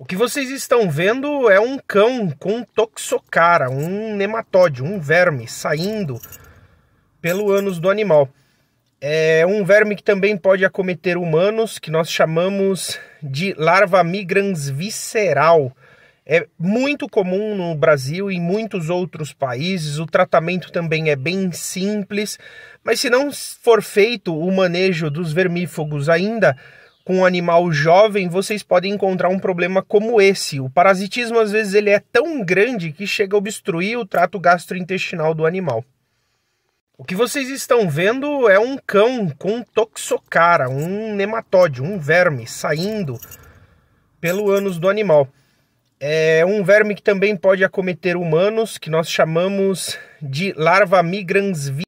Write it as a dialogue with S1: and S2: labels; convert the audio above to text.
S1: O que vocês estão vendo é um cão com toxocara, um nematóide, um verme saindo pelo ânus do animal. É um verme que também pode acometer humanos, que nós chamamos de larva migrans visceral. É muito comum no Brasil e em muitos outros países. O tratamento também é bem simples, mas se não for feito o manejo dos vermífugos ainda, com um animal jovem, vocês podem encontrar um problema como esse. O parasitismo às vezes ele é tão grande que chega a obstruir o trato gastrointestinal do animal. O que vocês estão vendo é um cão com toxocara, um nematóide, um verme saindo pelo ânus do animal. É um verme que também pode acometer humanos, que nós chamamos de larva migrans